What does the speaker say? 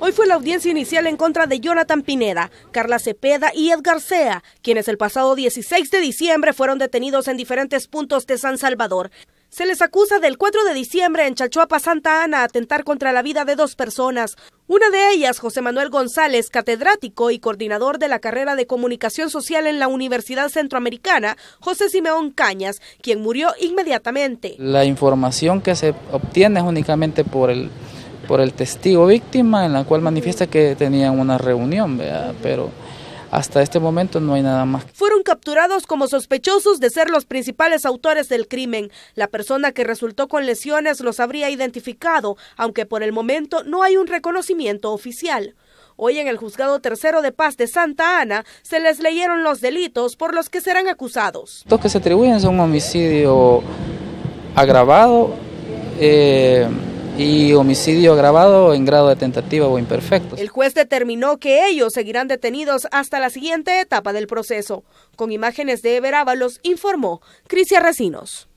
Hoy fue la audiencia inicial en contra de Jonathan Pineda, Carla Cepeda y Edgar Sea, quienes el pasado 16 de diciembre fueron detenidos en diferentes puntos de San Salvador. Se les acusa del 4 de diciembre en Chalchuapa, Santa Ana, atentar contra la vida de dos personas. Una de ellas, José Manuel González, catedrático y coordinador de la carrera de comunicación social en la Universidad Centroamericana, José Simeón Cañas, quien murió inmediatamente. La información que se obtiene es únicamente por el por el testigo víctima, en la cual manifiesta que tenían una reunión, pero hasta este momento no hay nada más. Fueron capturados como sospechosos de ser los principales autores del crimen. La persona que resultó con lesiones los habría identificado, aunque por el momento no hay un reconocimiento oficial. Hoy en el Juzgado Tercero de Paz de Santa Ana se les leyeron los delitos por los que serán acusados. Los que se atribuyen son homicidio agravado, eh, y homicidio agravado en grado de tentativa o imperfecto. El juez determinó que ellos seguirán detenidos hasta la siguiente etapa del proceso. Con imágenes de Everábalos informó Crisia Recinos.